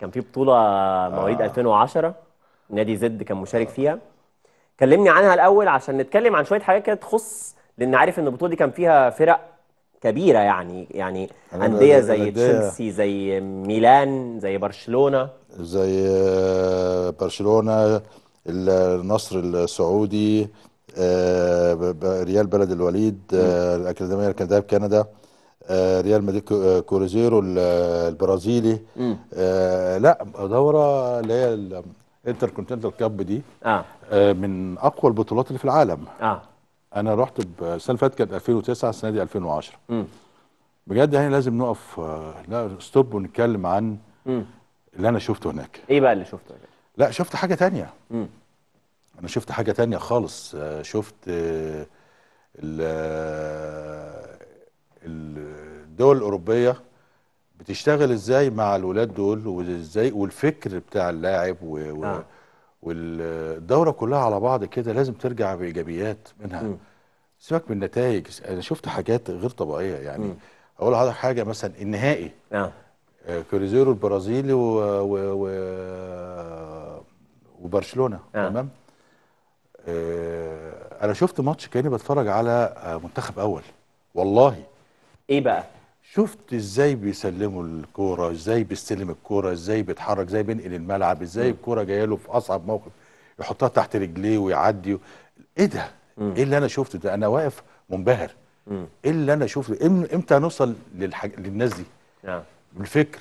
كان في بطوله مواليد آه. 2010 نادي زد كان مشارك فيها كلمني عنها الاول عشان نتكلم عن شويه حاجات كده تخص لان عارف ان البطوله دي كان فيها فرق كبيره يعني يعني انديه زي تشيلسي زي ميلان زي برشلونه زي آه، برشلونه النصر السعودي آه، ريال بلد الوليد آه، الاكاديميه الكنديه كندا آه، ريال مدريد آه، كوريزيرو آه، البرازيلي لا دوره اللي هي الانتر كونتيننتال كاب دي من اقوى البطولات اللي في العالم انا رحت السنه اللي فاتت كانت 2009 السنه دي 2010 بجد يعني لازم نقف لا ستوب ونتكلم عن اللي انا شفته هناك ايه بقى اللي شفته لا شفت حاجه ثانيه انا شفت حاجه ثانيه خالص شفت ال الدول الاوروبيه بتشتغل ازاي مع الولاد دول وازاي والفكر بتاع اللاعب و... آه. والدوره كلها على بعض كده لازم ترجع بايجابيات منها م. سيبك من النتائج انا شفت حاجات غير طبيعيه يعني م. اقول لحضرتك حاجه مثلا النهائي آه. آه، كوريزيرو البرازيلي و... و... و... وبرشلونه آه. تمام آه انا شفت ماتش كاني بتفرج على آه، منتخب اول والله ايه بقى شفت ازاي بيسلموا الكوره ازاي بيستلم الكوره ازاي بيتحرك ازاي بينقل الملعب ازاي الكوره جايه له في اصعب موقف يحطها تحت رجليه ويعدي و... ايه ده مم. ايه اللي انا شفته ده انا واقف منبهر ايه اللي انا شفته امتى هنوصل للحاج... للناس دي yeah. آه. بالفكر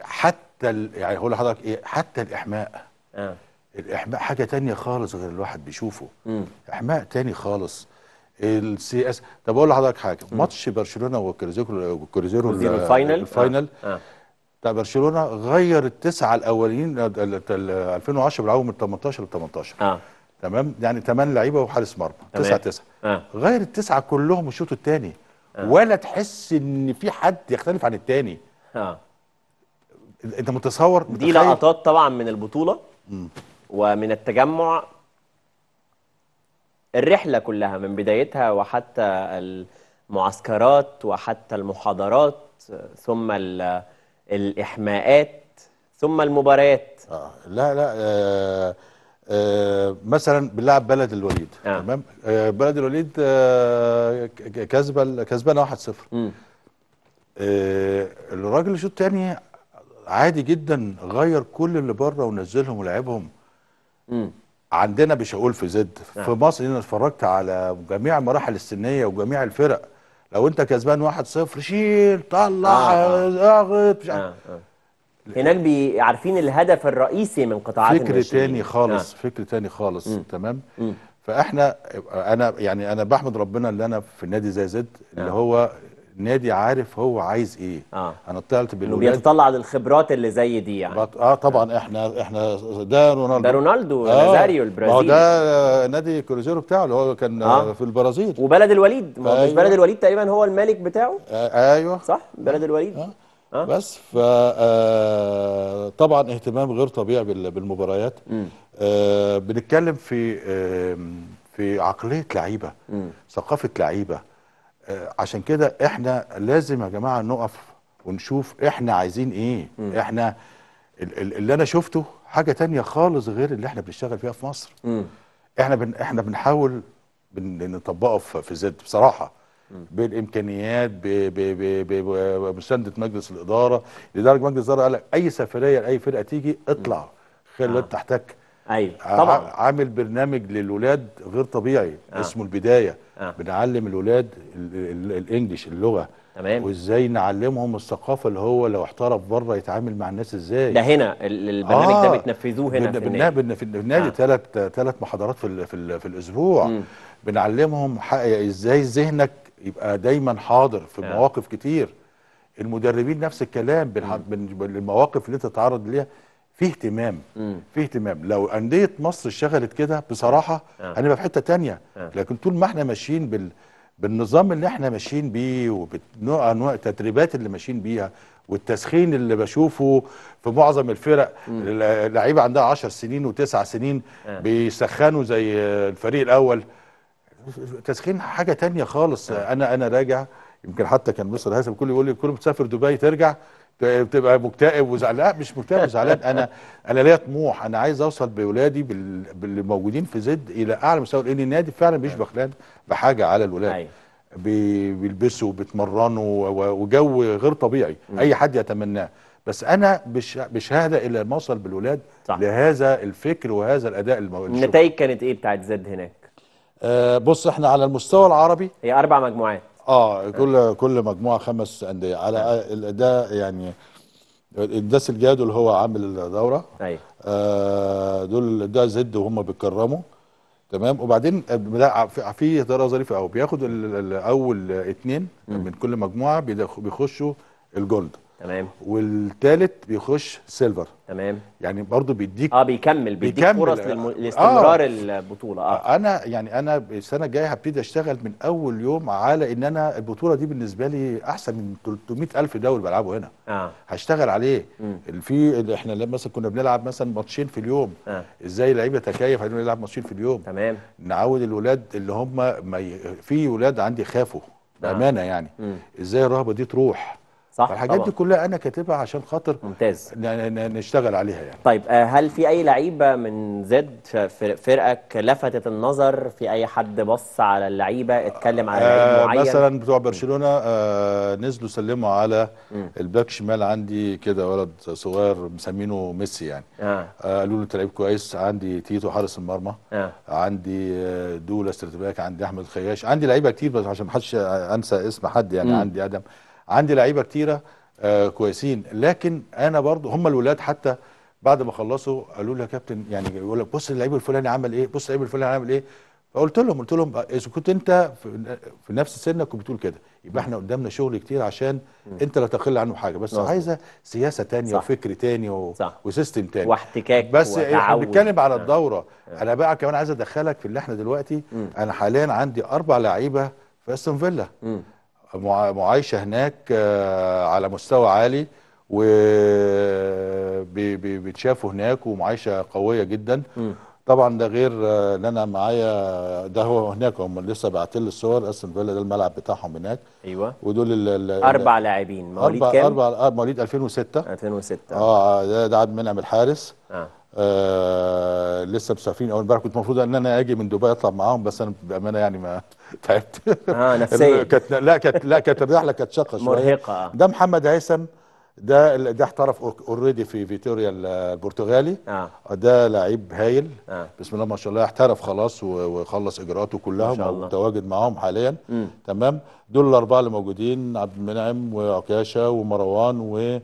حتى ال... يعني هقول لحضرتك ايه حتى الاحماء yeah. آه. الاحماء حاجه تانية خالص غير الواحد بيشوفه مم. احماء تاني خالص السي اس طب اقول لحضرتك حاجه ماتش برشلونه وكريزيرو كريزيرو الفاينل الفاينل آه. آه. برشلونه غير التسعه الاولين 2010 آه، بيلعبوا من 18 ل 18 اه تمام يعني ثمان لعيبه وحارس مرمى 9 9 آه. غير التسعه كلهم الشوط الثاني آه. ولا تحس ان في حد يختلف عن الثاني اه انت متصور دي لقطات طبعا من البطوله مم. ومن التجمع الرحلة كلها من بدايتها وحتى المعسكرات وحتى المحاضرات ثم الإحماءات ثم المباريات آه لا لا آه آه مثلا بنلعب بلد الوليد آه. تمام آه بلد الوليد آه كسبه كسبانه 1-0 آه الراجل الشوط الثاني عادي جدا غير كل اللي بره ونزلهم ولعبهم عندنا مش هقول في زد نعم. في مصر انا اتفرجت على جميع المراحل السنيه وجميع الفرق لو انت كسبان 1-0 شيل طلع آه، آه. اغط مش عارف آه، هناك بي عارفين الهدف الرئيسي من قطاعات فكر تاني خالص آه. فكر تاني خالص م. تمام م. فاحنا انا يعني انا بحمد ربنا اللي انا في النادي زي زد اللي آه. هو النادي عارف هو عايز ايه آه. انا طلعت بالولاد بيتطلع للخبرات اللي زي دي يعني بط... اه طبعا احنا احنا ده رونالدو ده رونالدو آه. نازاريو البرازيلي هو ده نادي كروزيرو بتاعه اللي هو كان آه. في البرازيل وبلد الوليد ما هو مش أيوه. بلد الوليد تقريبا هو الملك بتاعه آه ايوه صح بلد الوليد آه. آه. بس ف آه، طبعا اهتمام غير طبيعي بالمباريات آه بنتكلم في آه في عقليه لعيبه ثقافه لعيبه آه، عشان كده احنا لازم يا جماعه نقف ونشوف احنا عايزين ايه م. احنا اللي انا شفته حاجه تانية خالص غير اللي احنا بنشتغل فيها في مصر م. احنا بن احنا بنحاول بن نطبقه في زد بصراحه بالامكانيات بمسانده مجلس الاداره لدرجه مجلس الاداره قال لك اي سفريه لاي فرقه تيجي اطلع خلي آه. تحتك ايوه طبعا عامل برنامج للولاد غير طبيعي آه. اسمه البدايه آه. بنعلم الولاد الانجليش اللغه تمام وازاي نعلمهم الثقافه اللي هو لو احترف بره يتعامل مع الناس ازاي ده هنا البرنامج آه ده بتنفذوه هنا في النادي بن في النادي ثلاث آه. ثلاث محاضرات في في, في الاسبوع م. بنعلمهم ازاي ذهنك يبقى دايما حاضر في آه. مواقف كتير المدربين نفس الكلام بالمواقف اللي انت تتعرض ليها في اهتمام في اهتمام لو انديه مصر اشتغلت كده بصراحه آه. هنبقى في حته ثانيه آه. لكن طول ما احنا ماشيين بال بالنظام اللي احنا ماشيين بيه وبنوع انواع التدريبات اللي ماشيين بيها والتسخين اللي بشوفه في معظم الفرق اللعيبه عندها 10 سنين و9 سنين آه. بيسخنوا زي الفريق الاول تسخين حاجه ثانيه خالص آه. انا انا راجع يمكن حتى كان مصر هاسم كل يقول لي كل بتسافر دبي ترجع تبقى مكتئب وزعلان لا مش مكتئب وزعلان انا انا ليا طموح انا عايز اوصل باولادي باللي موجودين في زد الى اعلى مستوى لان النادي فعلا بيشبه أيوه. بحاجه على الولاد أيوة. بيلبسوا بيتمرنوا وجو غير طبيعي م. اي حد يتمناه بس انا مش مش هذا الا ما اوصل بالولاد صح. لهذا الفكر وهذا الاداء الموجود النتائج كانت ايه بتاعت زد هناك؟ آه بص احنا على المستوى العربي هي اربع مجموعات اه كل كل مجموعه خمس انديه على نعم. آه، ده يعني الداس الجهاد اللي هو عامل الدوره ايوه آه دول ده زد وهم بيكرموا تمام وبعدين آه، في اداره ظريفه قوي بياخد اول اتنين من كل مجموعه بيخشوا الجولد تمام والثالث بيخش سيلفر تمام يعني برضه بيديك اه بيكمل بيديك بيكمل فرص للم... آه. لاستمرار آه البطوله آه. آه انا يعني انا السنه الجايه هبتدي اشتغل من اول يوم على ان انا البطوله دي بالنسبه لي احسن من 300000 دوري بلعبه هنا آه. هشتغل عليه في احنا لما مثلا كنا بنلعب مثلا ماتشين في اليوم آه. ازاي لعيبه تكيف انه يلعب ماتشين في اليوم تمام نعود الولاد اللي هم ما ي... في ولاد عندي خافوا آه. بامانه آه. يعني مم. ازاي الرهبه دي تروح صح فالحاجات دي كلها انا كاتبها عشان خاطر ممتاز نشتغل عليها يعني طيب آه، هل في اي لعيبه من زد فرقك لفتت النظر في اي حد بص على اللعيبه اتكلم على لعيب آه، معين مثلا بتوع برشلونه آه نزلوا سلموا على الباك شمال عندي كده ولد صغير مسمينه ميسي يعني آه. آه قالوا له انت لعيب كويس عندي تيتو حارس المرمى آه. عندي آه، دولا سترتباك عندي احمد خياش عندي لعيبه كتير بس عشان ما حدش انسى اسم حد يعني م. عندي ادم عندي لعيبه كتيره آه كويسين لكن انا برضو هم الولاد حتى بعد ما خلصوا قالوا لي يا كابتن يعني يقول لك بص اللعيب الفلاني عمل ايه بص اللعيب الفلاني عمل ايه فقلت لهم قلت لهم اذا كنت انت في نفس سنك وبتقول كده يبقى احنا قدامنا شغل كتير عشان انت لا تقل عنه حاجه بس نصف. عايزه سياسه تانية صح. وفكر تاني و... وسيستم تاني واحتكاك بس إيه، بنتكلم على آه. الدوره أه. انا بقى كمان عايز ادخلك في اللي احنا دلوقتي م. انا حاليا عندي اربع لعيبه في استون فيلا معايشه هناك آه، على مستوى عالي وبيتشافوا هناك ومعايشه قويه جدا م. طبعا ده غير آه، ان انا معايا ده هو هناك هم لسه بعت لي الصور استون فيلا ده الملعب بتاعهم هناك ايوه ودول الـ الـ اربع لاعبين مواليد كام؟ اربع آه، مواليد 2006 2006 اه ده, ده عبد المنعم الحارس اه آه، لسه مسافرين اول امبارح كنت المفروض ان انا اجي من دبي اطلع معاهم بس انا بامانه يعني ما تعبت اه نفسيا كانت لا كانت لا كانت الرحله كانت شاقه شويه مرهقه ده محمد هيثم ده ده احترف اوريدي في فيتوريا البرتغالي آه. ده لعيب هايل آه. بسم الله ما شاء الله احترف خلاص وخلص اجراءاته كلها متواجد معاهم حاليا م. تمام دول الاربعه اللي موجودين عبد المنعم وعكاشه ومروان وعمر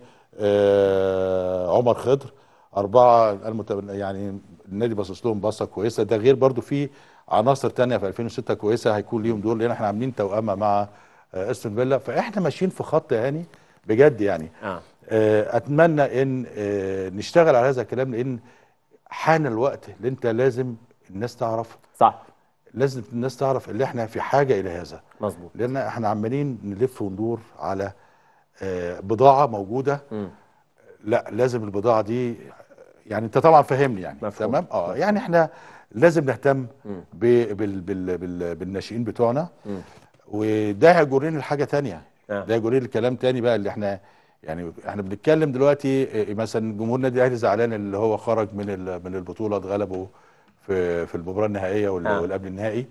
آه، خضر أربعة المتب... يعني النادي باصص لهم باصة كويسة ده غير برضو في عناصر تانية في 2006 كويسة هيكون ليهم دور لأن احنا عاملين توأمة مع آه، استون فيلا فاحنا ماشيين في خط يعني بجد يعني آه. آه، اتمنى ان آه، نشتغل على هذا الكلام لان حان الوقت اللي انت لازم الناس تعرف صح لازم الناس تعرف اللي احنا في حاجه الى هذا مظبوط لان احنا عمالين نلف وندور على بضاعه موجوده م. لا لازم البضاعه دي يعني انت طبعا فاهمني يعني مفهوم. تمام اه مفهوم. يعني احنا لازم نهتم بال بال بال بالناشئين بتوعنا م. وده هيجرني لحاجه تانية آه. ده هيجرني لكلام تاني بقى اللي احنا يعني احنا بنتكلم دلوقتي إيه، مثلا جمهور النادي الاهلي زعلان اللي هو خرج من من البطوله اتغلبوا في في المباراه النهائيه آه. والقبل آه. النهائي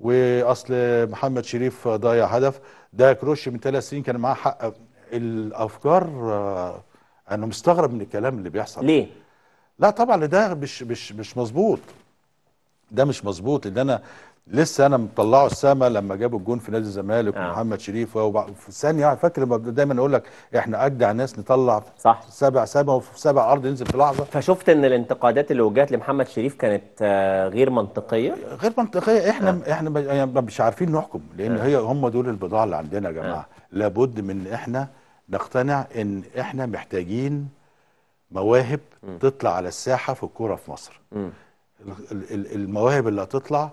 واصل محمد شريف ضيع هدف ده كروش من ثلاث سنين كان معاه حق الافكار انا مستغرب من الكلام اللي بيحصل ليه؟ لا طبعا ده مش مش مش مظبوط ده مش مظبوط ان انا لسه انا مطلعه السما لما جابوا الجون في نادي الزمالك آه. ومحمد شريف وفي ثانيه فاكر دايما اقول لك احنا اجدع ناس نطلع صح سبع سما وفي سبع ارض ينزل في لحظه فشفت ان الانتقادات اللي وجهت لمحمد شريف كانت آه، غير منطقيه غير منطقيه احنا آه. احنا يعني مش عارفين نحكم لان آه. هي هم دول البضاعه اللي عندنا يا آه. جماعه آه. لابد من احنا نقتنع ان احنا محتاجين مواهب م. تطلع على الساحه في الكوره في مصر م. المواهب اللي هتطلع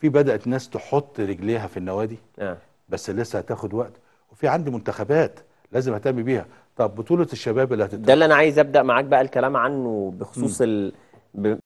في بدات ناس تحط رجليها في النوادي آه. بس لسه هتاخد وقت وفي عندي منتخبات لازم اهتم بيها طب بطوله الشباب اللي هتتم ده اللي انا عايز ابدا معاك بقى الكلام عنه بخصوص م. ال...